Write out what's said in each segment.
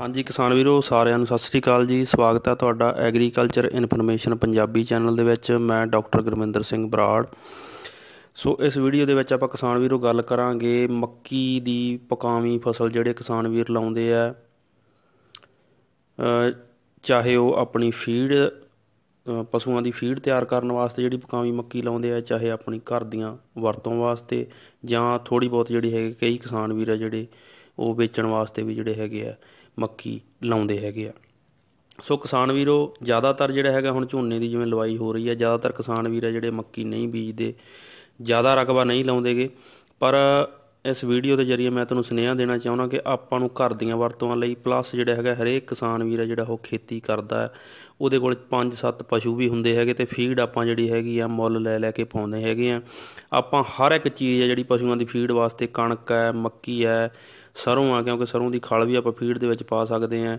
ਹਾਂਜੀ ਕਿਸਾਨ ਵੀਰੋ ਸਾਰਿਆਂ ਨੂੰ ਸਤਿ ਸ੍ਰੀ ਅਕਾਲ ਜੀ ਸਵਾਗਤ ਹੈ ਤੁਹਾਡਾ ਐਗਰੀਕਲਚਰ ਇਨਫੋਰਮੇਸ਼ਨ ਪੰਜਾਬੀ ਚੈਨਲ ਦੇ ਵਿੱਚ ਮੈਂ ਡਾਕਟਰ ਗੁਰਮਿੰਦਰ ਸਿੰਘ ਬਰਾੜ ਸੋ ਇਸ ਵੀਡੀਓ ਦੇ ਵਿੱਚ ਆਪਾਂ ਕਿਸਾਨ ਵੀਰੋ ਗੱਲ ਕਰਾਂਗੇ ਮੱਕੀ ਦੀ ਪਕਾਵੀ ਫਸਲ ਜਿਹੜੇ ਕਿਸਾਨ ਵੀਰ ਲਾਉਂਦੇ ਆ ਚਾਹੇ ਉਹ ਆਪਣੀ ਫੀਡ ਪਸ਼ੂਆਂ ਦੀ ਫੀਡ ਤਿਆਰ ਕਰਨ ਵਾਸਤੇ ਜਿਹੜੀ ਪਕਾਵੀ ਮੱਕੀ ਲਾਉਂਦੇ ਆ ਚਾਹੇ ਆਪਣੀ ਘਰ ਦੀਆਂ ਵਰਤੋਂ ਵਾਸਤੇ ਜਾਂ ਥੋੜੀ ਬਹੁਤ ਜਿਹੜੀ ਹੈ ਕਈ ਕਿਸਾਨ ਵੀਰ ਆ ਜਿਹੜੇ ਉਹ ਵੇਚਣ ਵਾਸਤੇ ਵੀ ਜਿਹੜੇ ਹੈਗੇ ਆ ਮੱਕੀ ਲਾਉਂਦੇ ਹੈਗੇ ਆ ਸੋ ਕਿਸਾਨ ਵੀਰੋ ਜ਼ਿਆਦਾਤਰ ਜਿਹੜਾ ਹੈਗਾ ਹੁਣ ਝੋਨੇ ਦੀ ਜਿਵੇਂ ਲਵਾਈ ਹੋ ਰਹੀ ਹੈ ਜ਼ਿਆਦਾਤਰ ਕਿਸਾਨ ਵੀਰ ਆ ਜਿਹੜੇ ਮੱਕੀ ਨਹੀਂ ਬੀਜਦੇ ਜ਼ਿਆਦਾ ਰਕਬਾ ਨਹੀਂ ਲਾਉਂਦੇਗੇ ਪਰ ਇਸ ਵੀਡੀਓ ਦੇ ਜਰੀਏ ਮੈਂ ਤੁਹਾਨੂੰ ਸੁਨੇਹਾ ਦੇਣਾ ਚਾਹੁੰਦਾ ਕਿ ਆਪਾਂ ਨੂੰ ਘਰ ਦੀਆਂ ਵਰਤੋਂਾਂ ਲਈ ਪਲੱਸ ਜਿਹੜਾ ਹੈਗਾ ਹਰੇਕ ਕਿਸਾਨ ਵੀਰ ਹੈ ਜਿਹੜਾ ਉਹ ਖੇਤੀ ਕਰਦਾ ਉਹਦੇ ਕੋਲ 5-7 ਪਸ਼ੂ ਵੀ ਹੁੰਦੇ ਹੈਗੇ ਤੇ ਫੀਡ ਆਪਾਂ ਜਿਹੜੀ ਹੈਗੀ ਆ ਮੁੱਲ ਲੈ ਲੈ ਕੇ ਪਾਉਂਦੇ ਹੈਗੇ ਆ ਆਪਾਂ ਹਰ ਇੱਕ ਚੀਜ਼ ਹੈ ਜਿਹੜੀ ਪਸ਼ੂਆਂ ਦੀ ਫੀਡ ਵਾਸਤੇ ਕਣਕ ਹੈ ਮੱਕੀ ਹੈ ਸਰੋਂ ਆ ਕਿਉਂਕਿ ਸਰੋਂ ਦੀ ਖਲ ਵੀ ਆਪਾਂ ਫੀਡ ਦੇ ਵਿੱਚ ਪਾ ਸਕਦੇ ਆ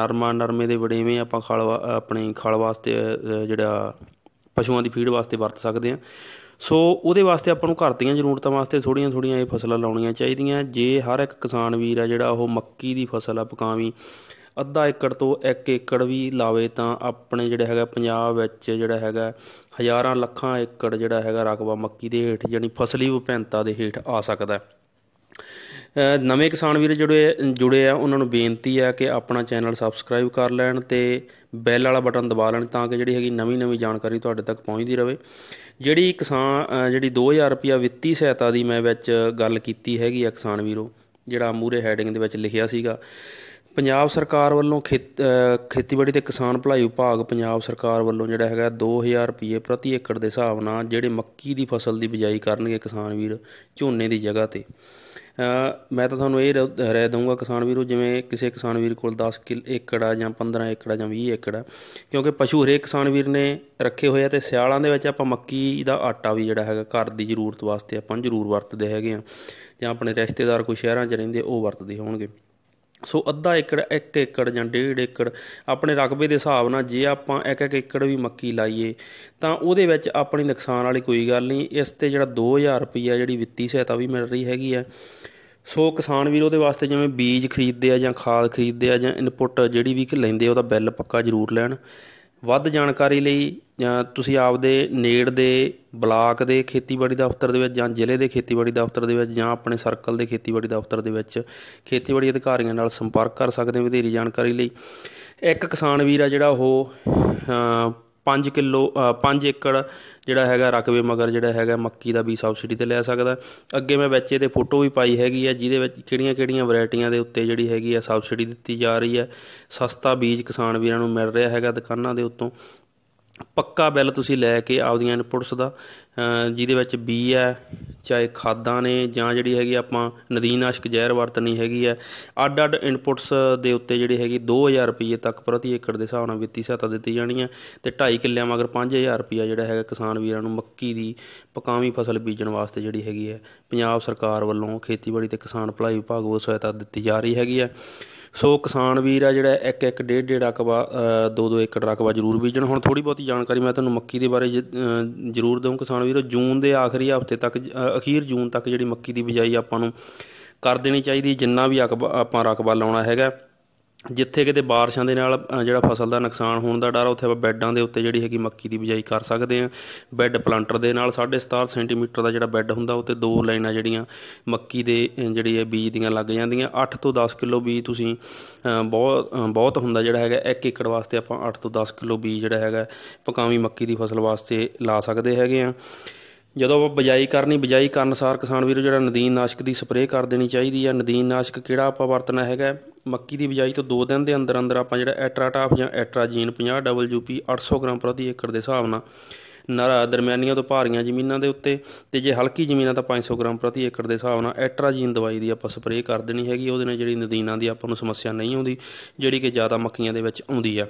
ਨਰਮਾ ਨਰਮੇ ਦੇ ਵੜੇਵੇਂ ਆਪਾਂ ਖਲ ਆਪਣੇ ਖਲ ਵਾਸਤੇ ਜਿਹੜਾ ਪਸ਼ੂਆਂ ਦੀ ਫੀਡ ਵਾਸਤੇ ਵਰਤ ਸਕਦੇ ਆ ਸੋ ਉਹਦੇ ਵਾਸਤੇ ਆਪਾਂ ਨੂੰ ਘਰ ਦੀਆਂ ਜ਼ਰੂਰਤਾਂ ਵਾਸਤੇ ਥੋੜੀਆਂ ਥੋੜੀਆਂ ਇਹ ਫਸਲਾਂ ਲਾਉਣੀਆਂ ਚਾਹੀਦੀਆਂ ਜੇ ਹਰ ਇੱਕ ਕਿਸਾਨ ਵੀਰ ਆ ਜਿਹੜਾ ਉਹ ਮੱਕੀ ਦੀ ਫਸਲ ਆ ਪਕਾਵੀ ਅੱਧਾ ਏਕੜ ਤੋਂ 1 ਏਕੜ ਵੀ ਲਾਵੇ ਤਾਂ ਆਪਣੇ ਜਿਹੜਾ ਹੈਗਾ ਪੰਜਾਬ ਵਿੱਚ ਜਿਹੜਾ ਹੈਗਾ ਹਜ਼ਾਰਾਂ ਲੱਖਾਂ ਏਕੜ ਜਿਹੜਾ ਹੈਗਾ ਰਕਬਾ ਮੱਕੀ ਦੇ ਹੇਠ ਯਾਨੀ ਫਸਲੀ ਵਿਭਿੰਨਤਾ ਦੇ ਹੇਠ ਆ ਸਕਦਾ ਨਵੇਂ ਕਿਸਾਨ ਵੀਰ ਜਿਹੜੇ ਜੁੜੇ ਆ ਉਹਨਾਂ ਨੂੰ ਬੇਨਤੀ ਆ ਕਿ ਆਪਣਾ ਚੈਨਲ ਸਬਸਕ੍ਰਾਈਬ ਕਰ ਲੈਣ ਤੇ ਬੈਲ ਵਾਲਾ ਬਟਨ ਦਬਾ ਲੈਣ ਤਾਂ ਕਿ ਜਿਹੜੀ ਹੈਗੀ ਨਵੀਂ-ਨਵੀਂ ਜਾਣਕਾਰੀ ਤੁਹਾਡੇ ਤੱਕ ਪਹੁੰਚਦੀ ਰਹੇ ਜਿਹੜੀ ਕਿਸਾਨ ਜਿਹੜੀ 2000 ਰੁਪਿਆ ਵਿੱਤੀ ਸਹਾਇਤਾ ਦੀ ਮੈਂ ਵਿੱਚ ਗੱਲ ਕੀਤੀ ਹੈਗੀ ਆ ਕਿਸਾਨ ਵੀਰੋ ਜਿਹੜਾ ਮੂਰੇ ਹੈਡਿੰਗ ਦੇ ਵਿੱਚ ਲਿਖਿਆ ਸੀਗਾ ਪੰਜਾਬ ਸਰਕਾਰ ਵੱਲੋਂ ਖੇਤੀਬਾੜੀ ਤੇ ਕਿਸਾਨ ਭਲਾਈ ਵਿਭਾਗ ਪੰਜਾਬ ਸਰਕਾਰ ਵੱਲੋਂ ਜਿਹੜਾ ਹੈਗਾ 2000 ਰੁਪਏ ਪ੍ਰਤੀ ਏਕੜ ਦੇ ਹਿਸਾਬ ਨਾਲ ਜਿਹੜੇ ਮੱਕੀ ਦੀ ਫਸਲ ਦੀ ਬਿਜਾਈ ਕਰਨਗੇ ਕਿਸਾਨ ਵੀਰ ਝੋਨੇ ਦੀ ਜਗ੍ਹਾ ਤੇ ਮੈਂ ਤਾਂ ਤੁਹਾਨੂੰ ਇਹ ਰਾਏ ਦਊਂਗਾ ਕਿਸਾਨ ਵੀਰੋ ਜਿਵੇਂ ਕਿਸੇ ਕਿਸਾਨ ਵੀਰ ਕੋਲ 10 ਕਿਲ ਏਕੜ ਆ ਜਾਂ 15 ਏਕੜ ਆ ਜਾਂ 20 ਏਕੜ ਆ ਕਿਉਂਕਿ ਪਸ਼ੂ ਹਰੇਕ ਕਿਸਾਨ ਵੀਰ ਨੇ ਰੱਖੇ ਹੋਏ ਆ ਤੇ ਸਿਆਲਾਂ ਦੇ ਵਿੱਚ ਆਪਾਂ ਮੱਕੀ ਦਾ ਆਟਾ ਵੀ ਜਿਹੜਾ ਹੈਗਾ ਘਰ ਦੀ ਜ਼ਰੂਰਤ ਵਾਸਤੇ ਆਪਾਂ ਜ਼ਰੂਰ ਵਰਤਦੇ ਹੈਗੇ ਆ ਜਾਂ ਆਪਣੇ ਰਿਸ਼ਤੇਦਾਰ ਕੋਈ ਸ਼ਹਿਰਾਂ 'ਚ ਰਹਿੰਦੇ ਉਹ ਵਰਤਦੇ ਹੋਣਗੇ ਸੋ ਅੱਧਾ ਏਕੜ 1 ਏਕੜ ਜਾਂ 1.5 ਏਕੜ ਆਪਣੇ ਰਕਬੇ ਦੇ ਹਿਸਾਬ ਨਾਲ ਜੇ ਆਪਾਂ 1-1 ਏਕੜ ਵੀ ਮੱਕੀ ਲਾਈਏ ਤਾਂ ਉਹਦੇ ਵਿੱਚ ਆਪਣੀ ਨੁਕਸਾਨ ਵਾਲੀ ਕੋਈ ਗੱਲ ਨਹੀਂ ਇਸ ਤੇ ਜਿਹੜਾ 2000 ਰੁਪਈਆ ਜਿਹੜੀ ਵਿੱਤੀ ਸਹਾਇਤਾ ਵੀ ਮਿਲ ਰਹੀ ਹੈਗੀ ਆ ਸੋ ਕਿਸਾਨ ਵੀਰ ਉਹਦੇ ਵਾਸਤੇ ਜਿਵੇਂ ਬੀਜ ਖਰੀਦਦੇ ਆ ਜਾਂ ਖਾਦ ਖਰੀਦਦੇ ਆ ਜਾਂ ਇਨਪੁਟ ਜਿਹੜੀ ਵੀ ਲੈਂਦੇ ਉਹਦਾ ਬਿੱਲ ਪੱਕਾ ਜ਼ਰੂਰ ਲੈਣ ਵੱਧ ਜਾਣਕਾਰੀ ਲਈ ਜਾਂ ਤੁਸੀਂ ਆਪਦੇ ਨੇੜ ਦੇ ਬਲਾਕ ਦੇ ਖੇਤੀਬਾੜੀ ਦਫ਼ਤਰ ਦੇ ਵਿੱਚ ਜਾਂ ਜ਼ਿਲ੍ਹੇ ਦੇ ਖੇਤੀਬਾੜੀ ਦਫ਼ਤਰ ਦੇ ਵਿੱਚ ਜਾਂ ਆਪਣੇ ਸਰਕਲ ਦੇ ਖੇਤੀਬਾੜੀ ਦਫ਼ਤਰ ਦੇ ਵਿੱਚ ਖੇਤੀਬਾੜੀ ਅਧਿਕਾਰੀਆਂ ਨਾਲ ਸੰਪਰਕ ਕਰ ਸਕਦੇ ਹੋ ਵਧੇਰੀ ਜਾਣਕਾਰੀ ਲਈ ਇੱਕ ਕਿਸਾਨ ਵੀਰ ਆ ਜਿਹੜਾ ਉਹ 5 ਕਿਲੋ 5 ਏਕੜ ਜਿਹੜਾ ਹੈਗਾ ਰਕਬੇ ਮਗਰ ਜਿਹੜਾ ਹੈਗਾ ਮੱਕੀ ਦਾ ਵੀ ਸਬਸਿਡੀ ਤੇ ਲੈ ਸਕਦਾ ਅੱਗੇ ਮੈਂ ਵਿੱਚ ਇਹਦੇ ਫੋਟੋ ਵੀ ਪਾਈ ਹੈਗੀ ਆ ਜਿਹਦੇ ਵਿੱਚ ਕਿਹੜੀਆਂ-ਕਿਹੜੀਆਂ ਵੈਰਾਈਟੀਆਂ ਦੇ ਉੱਤੇ ਜਿਹੜੀ ਹੈਗੀ ਆ ਸਬਸਿਡੀ ਦਿੱਤੀ ਜਾ ਰਹੀ ਹੈ ਸਸਤਾ ਬੀਜ ਕਿਸਾਨ ਵੀਰਾਂ ਨੂੰ ਮਿਲ ਰਿਹਾ ਹੈਗਾ ਦੁਕਾਨਾਂ ਦੇ ਉੱਤੋਂ ਪੱਕਾ ਬਿੱਲ ਤੁਸੀਂ ਲੈ ਕੇ ਆਪਦੀਆਂ ਇਨਪੁਟਸ ਦਾ ਜਿਹਦੇ ਵਿੱਚ ਬੀ ਹੈ ਚਾਹੇ ਖਾਦਾਂ ਨੇ ਜਾਂ ਜਿਹੜੀ ਹੈਗੀ ਆਪਾਂ ਨਦੀਨਾਸ਼ਕ ਜ਼ਹਿਰ ਵਰਤਣੀ ਹੈਗੀ ਹੈ ਅੱਡ ਅੱਡ ਇਨਪੁਟਸ ਦੇ ਉੱਤੇ ਜਿਹੜੀ ਹੈਗੀ 2000 ਰੁਪਏ ਤੱਕ ਪ੍ਰਤੀ ਏਕੜ ਦੇ ਹਿਸਾਬ ਨਾਲ ਵਿੱਤੀ ਸਹਾਇਤਾ ਦਿੱਤੀ ਜਾਣੀ ਹੈ ਤੇ 2.5 ਕਿੱਲਿਆਂ ਮਗਰ 5000 ਰੁਪਏ ਜਿਹੜਾ ਹੈਗਾ ਕਿਸਾਨ ਵੀਰਾਂ ਨੂੰ ਮੱਕੀ ਦੀ ਪਕਾਵੀ ਫਸਲ ਬੀਜਣ ਵਾਸਤੇ ਜਿਹੜੀ ਹੈਗੀ ਹੈ ਪੰਜਾਬ ਸਰਕਾਰ ਵੱਲੋਂ ਖੇਤੀਬਾੜੀ ਤੇ ਕਿਸਾਨ ਭਲਾਈ ਵਿਭਾਗ ਵੱਲੋਂ ਸਹਾਇਤਾ ਦਿੱਤੀ ਜਾ ਰਹੀ ਹੈਗੀ ਹੈ ਸੋ ਕਿਸਾਨ ਵੀਰ ਆ ਜਿਹੜਾ ਇੱਕ ਇੱਕ ਡੇਢ ਡੇਢ ਰਕਬਾ ਦੋ ਦੋ ਏਕੜ ਰਕਬਾ ਜ਼ਰੂਰ ਬੀਜਣ ਹੁਣ ਥੋੜੀ ਬਹੁਤੀ ਜਾਣਕਾਰੀ ਮੈਂ ਤੁਹਾਨੂੰ ਮੱਕੀ ਦੇ ਬਾਰੇ ਜ਼ਰੂਰ ਦਊਂ ਕਿਸਾਨ ਵੀਰੋ ਜੂਨ ਦੇ ਆਖਰੀ ਹਫਤੇ ਤੱਕ ਅਖੀਰ ਜੂਨ ਤੱਕ ਜਿਹੜੀ ਮੱਕੀ ਦੀ ਬਿਜਾਈ ਆਪਾਂ ਨੂੰ ਕਰ ਦੇਣੀ ਚਾਹੀਦੀ ਜਿੰਨਾ ਵੀ ਆਪਾਂ ਰਕਬਾ ਲਾਉਣਾ ਹੈਗਾ ਜਿੱਥੇ ਕਿਤੇ ਬਾਰਿਸ਼ਾਂ ਦੇ ਨਾਲ ਜਿਹੜਾ ਫਸਲ ਦਾ ਨੁਕਸਾਨ ਹੋਣ ਦਾ ਡਰ ਉੱਥੇ ਆਪਾਂ ਬੈੱਡਾਂ ਦੇ ਉੱਤੇ ਜਿਹੜੀ ਹੈਗੀ ਮੱਕੀ ਦੀ ਬਿਜਾਈ ਕਰ ਸਕਦੇ ਹਾਂ ਬੈੱਡ ਪਲਾਂਟਰ ਦੇ ਨਾਲ 17.5 ਸੈਂਟੀਮੀਟਰ ਦਾ ਜਿਹੜਾ ਬੈੱਡ ਹੁੰਦਾ ਉੱਤੇ ਦੋ ਲਾਈਨਾਂ ਜਿਹੜੀਆਂ ਮੱਕੀ ਦੇ ਜਿਹੜੀ ਹੈ ਬੀਜ ਦੀਆਂ ਲੱਗ ਜਾਂਦੀਆਂ 8 ਤੋਂ 10 ਕਿਲੋ ਬੀਜ ਤੁਸੀਂ ਬਹੁਤ ਬਹੁਤ ਹੁੰਦਾ ਜਿਹੜਾ ਹੈਗਾ 1 ਏਕੜ ਵਾਸਤੇ ਆਪਾਂ 8 ਤੋਂ 10 ਕਿਲੋ ਬੀਜ ਜਿਹੜਾ ਹੈਗਾ ਪਕਾਵੀ ਮੱਕੀ ਦੀ ਫਸਲ ਵਾਸਤੇ ਲਾ ਸਕਦੇ ਹੈਗੇ ਆ ਜਦੋਂ ਆਪਾਂ ਬਜਾਈ ਕਰਨੀ ਬਜਾਈ ਕਰਨ ਅਨਸਾਰ ਕਿਸਾਨ ਵੀਰੋ ਜਿਹੜਾ ਨਦੀਨ ਨਾਸ਼ਕ ਦੀ ਸਪਰੇਅ ਕਰ ਦੇਣੀ ਚਾਹੀਦੀ ਹੈ ਨਦੀਨ ਨਾਸ਼ਕ ਕਿਹੜਾ ਆਪਾਂ ਵਰਤਣਾ ਹੈਗਾ ਮੱਕੀ ਦੀ ਬਜਾਈ ਤੋਂ 2 ਦਿਨ ਦੇ ਅੰਦਰ ਅੰਦਰ ਆਪਾਂ ਜਿਹੜਾ ਐਟਰਾਟਾਫ ਜਾਂ ਐਟਰਾਜੀਨ 50 ਯੂਪੀ 800 ਗ੍ਰਾਮ ਪ੍ਰਤੀ ਏਕੜ ਦੇ ਹਿਸਾਬ ਨਾਲ ਨਰਾ ਦਰਮਿਆਨੀਆਂ ਤੋਂ ਭਾਰੀਆਂ ਜ਼ਮੀਨਾਂ ਦੇ ਉੱਤੇ ਤੇ ਜੇ ਹਲਕੀ ਜ਼ਮੀਨਾਂ ਤਾਂ 500 ਗ੍ਰਾਮ ਪ੍ਰਤੀ ਏਕੜ ਦੇ ਹਿਸਾਬ ਨਾਲ ਐਟਰਾਜੀਨ ਦਵਾਈ ਦੀ ਆਪਾਂ ਸਪਰੇਅ ਕਰ ਦੇਣੀ ਹੈਗੀ ਉਹਦੇ ਨਾਲ ਜਿਹੜੀ ਨਦੀਨਾਂ ਦੀ ਆਪਾਂ ਨੂੰ ਸਮੱਸਿਆ ਨਹੀਂ ਆਉਂਦੀ ਜਿਹੜੀ ਕਿ ਜ਼ਿਆਦਾ ਮੱਕੀਆਂ ਦੇ ਵਿੱਚ ਆਉਂਦੀ ਆ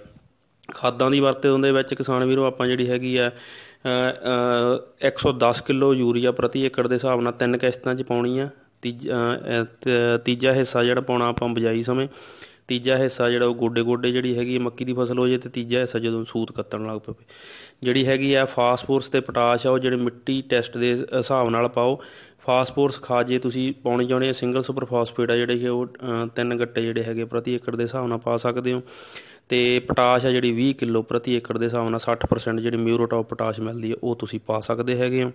ਖਾਦਾਂ ਦੀ ਵਰਤੇ ਹੁੰਦੇ ਵਿੱਚ ਕਿਸਾਨ ਵੀਰੋ ਆਪਾਂ ਜਿਹੜੀ ਹੈਗੀ ਆ 110 ਕਿਲੋ ਯੂਰੀਆ ਪ੍ਰਤੀ ਏਕੜ ਦੇ ਹਿਸਾਬ ਨਾਲ ਤਿੰਨ ਕਿਸ਼ਤਾਂ 'ਚ ਪਾਉਣੀ ਆ ਤੀਜਾ ਹਿੱਸਾ ਜਿਹੜਾ ਪਾਉਣਾ ਆਪਾਂ ਬਜਾਈ ਸਮੇਂ ਤੀਜਾ ਹਿੱਸਾ ਜਿਹੜਾ ਉਹ ਗੋਡੇ ਗੋਡੇ ਜਿਹੜੀ ਹੈਗੀ ਮੱਕੀ ਦੀ ਫਸਲ ਹੋ ਜੇ ਤੇ ਤੀਜਾ ਹਿੱਸਾ ਜਦੋਂ ਸੂਤ ਕੱਤਣ ਲੱਗ ਪਵੇ ਜਿਹੜੀ ਹੈਗੀ ਆ ਫਾਸਫੋਰਸ ਤੇ ਪੋਟਾਸ਼ ਆ ਉਹ ਜਿਹੜੇ ਮਿੱਟੀ ਟੈਸਟ ਦੇ ਹਿਸਾਬ ਨਾਲ ਪਾਓ ਫਾਸਫੋਰਸ ਖਾਦ ਜੇ ਤੁਸੀਂ ਪਾਉਣੀ ਚਾਹੁੰਦੇ ਆ ਸਿੰਗਲ ਸੁਪਰ ਫਾਸਫੇਟ ਆ ਜਿਹੜੇ ਉਹ ਤਿੰਨ ਗੱਟੇ ਜਿਹੜੇ ਹੈਗੇ ਪ੍ਰਤੀ ਏਕੜ ਦੇ ਹਿਸਾਬ ਨਾਲ ਪਾ ਸਕਦੇ ਹੋ ਤੇ ਪੋਟਾਸ਼ ਆ ਜਿਹੜੀ 20 ਕਿਲੋ ਪ੍ਰਤੀ ਏਕੜ ਦੇ ਹਿਸਾਬ ਨਾਲ 60% ਜਿਹੜੀ ਮਿਊਰੋਟਾਪ ਪੋਟਾਸ਼ ਮਿਲਦੀ ਹੈ ਉਹ ਤੁਸੀਂ ਪਾ ਸਕਦੇ ਹੈਗੇ ਹੋ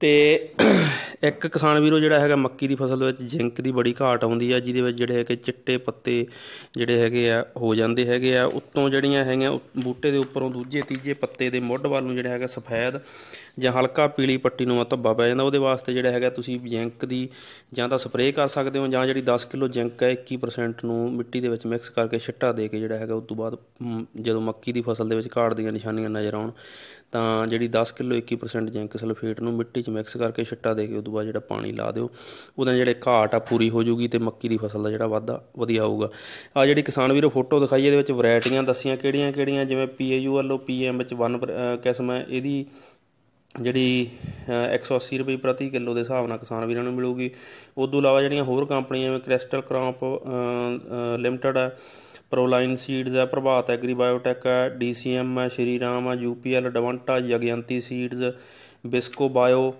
ਤੇ ਇੱਕ ਕਿਸਾਨ ਵੀਰੋ ਜਿਹੜਾ ਹੈਗਾ ਮੱਕੀ ਦੀ ਫਸਲ ਦੇ ਵਿੱਚ ਜ਼ਿੰਕ ਦੀ ਬੜੀ ਘਾਟ ਆਉਂਦੀ ਆ ਜਿਹਦੇ ਵਿੱਚ ਜਿਹੜੇ ਹੈਗੇ ਚਿੱਟੇ ਪੱਤੇ ਜਿਹੜੇ ਹੈਗੇ ਆ ਹੋ ਜਾਂਦੇ ਹੈਗੇ ਆ ਉੱਤੋਂ ਜਿਹੜੀਆਂ ਹੈਗੀਆਂ ਬੂਟੇ ਦੇ ਉੱਪਰੋਂ ਦੂਜੇ ਤੀਜੇ ਪੱਤੇ ਦੇ ਮੁੱਢ ਵੱਲ ਨੂੰ ਜਿਹੜਾ ਹੈਗਾ ਸਫੈਦ ਜਾਂ ਹਲਕਾ ਪੀਲੀ ਪੱਟੀ ਨੂੰ ਧੱਬਾ ਪੈ ਜਾਂਦਾ ਉਹਦੇ ਵਾਸਤੇ ਜਿਹੜਾ ਹੈਗਾ ਤੁਸੀਂ ਜ਼ਿੰਕ ਦੀ ਜਾਂ ਤਾਂ ਸਪਰੇਅ ਕਰ ਸਕਦੇ ਹੋ ਜਾਂ ਜਿਹੜੀ 10 ਕਿਲੋ ਜ਼ਿੰਕ ਹੈ 21% ਨੂੰ ਮਿੱਟੀ ਦੇ ਵਿੱਚ ਮਿਕਸ ਕਰਕੇ ਛਿੱਟਾ ਦੇ ਕੇ ਜਿਹੜਾ ਹੈਗਾ ਉਸ ਤੋਂ ਬਾਅਦ ਜਦੋਂ ਮੱਕੀ ਦੀ ਫਸਲ ਦੇ ਵਿੱਚ ਘਾਟ ਦੀਆਂ ਨਿਸ਼ਾਨੀਆਂ ਨਜ਼ਰ ਆਉਣ ਤਾਂ ਜਿਹੜੀ 10 ਕਿਲੋ 21% ਜ਼ਿੰਕ ਸਲਫੇਟ ਨੂੰ ਮਿੱਟੀ 'ਚ ਮਿਕਸ ਕਰਕੇ ਛਿੱਟਾ ਦੇ ਕੇ ਉਦੋਂ ਬਾਅਦ ਜਿਹੜਾ ਪਾਣੀ ਲਾ ਦਿਓ ਨਾਲ ਜਿਹੜੇ ਘਾਟ ਆ ਪੂਰੀ ਹੋ ਜੂਗੀ ਤੇ ਮੱਕੀ ਦੀ ਫਸਲ ਦਾ ਜਿਹੜਾ ਵਾਧਾ ਵਧੀਆ ਆਊਗਾ ਆ ਜਿਹੜੀ ਕਿਸਾਨ ਵੀਰੋ ਫੋਟੋ ਦਿਖਾਈ ਇਹਦੇ ਵਿੱਚ ਵੈਰਾਈਟੀਆਂ ਦੱਸੀਆਂ ਕਿਹੜੀਆਂ-ਕਿਹੜੀਆਂ ਜਿਵੇਂ ਪੀਏਯੂ ਵੱਲੋਂ ਪੀਐਮ ਵਿੱਚ 1 ਕਿਸਮ ਹੈ ਇਹਦੀ ਜਿਹੜੀ 180 ਰੁਪਏ ਪ੍ਰਤੀ ਕਿਲੋ ਦੇ ਹਿਸਾਬ ਨਾਲ ਕਿਸਾਨ ਵੀਰਾਂ ਨੂੰ ਮਿਲੂਗੀ ਉਸ ਤੋਂ ਇਲਾਵਾ ਜਿਹੜੀਆਂ ਹੋਰ ਕੰਪਨੀਆਂ ਜਿਵੇਂ ਕ੍ਰਿਸਟਲ ਕ੍ਰੌਪ ਲਿਮਟਿਡ ਹੈ ਪ੍ਰੋਲਾਈਨ ਸੀਡਸ ਹੈ ਪ੍ਰਭਾਤ ਐਗਰੀ ਬਾਇਓਟੈਕ ਹੈ ਡੀਸੀਐਮ ਹੈ ਸ਼੍ਰੀ ਰਾਮ ਹੈ ਯੂਪੀਐਲ ਡਵੰਟਾ ਜਗਯੰਤੀ seeds Bisco bio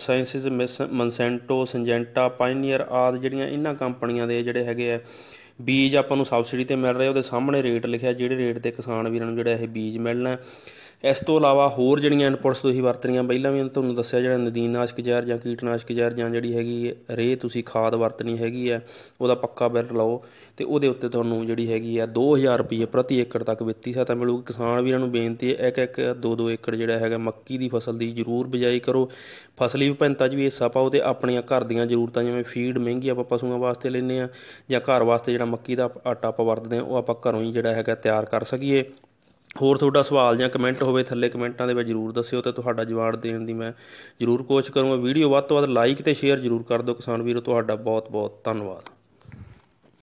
sciences Monsanto Syngenta Pioneer ਆਦ ਜਿਹੜੀਆਂ ਇਹਨਾਂ ਕੰਪਨੀਆਂ ਦੇ ਜਿਹੜੇ ਹੈਗੇ ਆ ਬੀਜ ਆਪਾਂ ਨੂੰ ਸਬਸਿਡੀ ਤੇ ਮਿਲ ਰਹੇ ਉਹਦੇ ਸਾਹਮਣੇ ਰੇਟ ਲਿਖਿਆ ਜਿਹੜੇ ਰੇਟ ਤੇ ਕਿਸਾਨ ਵੀਰਾਂ ਨੂੰ ਜਿਹੜਾ ਇਹ ਬੀਜ ਮਿਲਣਾ ਇਸ ਤੋਂ ਇਲਾਵਾ ਹੋਰ ਜਿਹੜੀਆਂ ਇਨਪੁਟਸ ਤੁਸੀਂ ਵਰਤਣੀਆਂ ਪਹਿਲਾਂ ਵੀ ਤੁਹਾਨੂੰ ਦੱਸਿਆ ਜਿਹੜਾ ਨਦੀਨਾਸ਼ਕ ਜ਼ਹਿਰ ਜਾਂ ਕੀਟਨਾਸ਼ਕ ਜ਼ਹਿਰ ਜਾਂ ਜਿਹੜੀ ਹੈਗੀ ਰੇ ਤੁਸੀਂ ਖਾਦ ਵਰਤਣੀ ਹੈਗੀ ਆ ਉਹਦਾ ਪੱਕਾ ਬਿੱਲ ਲਓ ਤੇ ਉਹਦੇ ਉੱਤੇ ਤੁਹਾਨੂੰ ਜਿਹੜੀ ਹੈਗੀ ਆ 2000 ਰੁਪਏ ਪ੍ਰਤੀ ਏਕੜ ਤੱਕ ਵਿੱਤੀ ਸਹਾਇਤਾ ਮਿਲੂਗੀ ਕਿਸਾਨ ਵੀਰਾਂ ਨੂੰ ਬੇਨਤੀ ਹੈ ਇੱਕ ਇੱਕ 2-2 ਏਕੜ ਜਿਹੜਾ ਹੈਗਾ ਮੱਕੀ ਦੀ ਫਸਲ ਦੀ ਜ਼ਰੂਰ ਬਿਜਾਈ ਕਰੋ ਫਸਲੀ ਵਿਭਿੰਨਤਾ 'ਚ ਵੀ ਹਿੱਸਾ ਪਾਓ ਤੇ ਆਪਣੀਆਂ ਘਰ ਦੀਆਂ ਜ਼ਰੂਰਤਾਂ ਜਿਵੇਂ ਫੀਡ ਮਹਿੰਗੀ ਆਪਾਂ ਪਸ਼ੂਆਂ ਵਾਸਤੇ ਲੈਨੇ ਆ ਜਾਂ ਘਰ ਵਾਸਤੇ ਜਿਹੜਾ ਮੱਕੀ ਦਾ ਆਟਾ ਆਪਾਂ ਵਰਤਦੇ ਆ ਉਹ ਆਪਾਂ ਘਰੋਂ ਹੀ ਜਿਹੜਾ ਹੈਗਾ ਤਿਆਰ ਕਰ ਸਕੀਏ ਹੋਰ ਤੁਹਾਡਾ ਸਵਾਲ ਜਾਂ ਕਮੈਂਟ ਹੋਵੇ ਥੱਲੇ ਕਮੈਂਟਾਂ ਦੇ ਵਿੱਚ ਜਰੂਰ ਦੱਸਿਓ ਤੇ ਤੁਹਾਡਾ ਜਵਾਬ ਦੇਣ ਦੀ ਮੈਂ ਜਰੂਰ ਕੋਸ਼ਿਸ਼ ਕਰੂੰਗਾ ਵੀਡੀਓ ਵੱਧ ਤੋਂ ਵੱਧ ਲਾਈਕ ਤੇ ਸ਼ੇਅਰ ਜਰੂਰ ਕਰ ਦਿਓ ਕਿਸਾਨ ਵੀਰੋ ਤੁਹਾਡਾ ਬਹੁਤ ਬਹੁਤ ਧੰਨਵਾਦ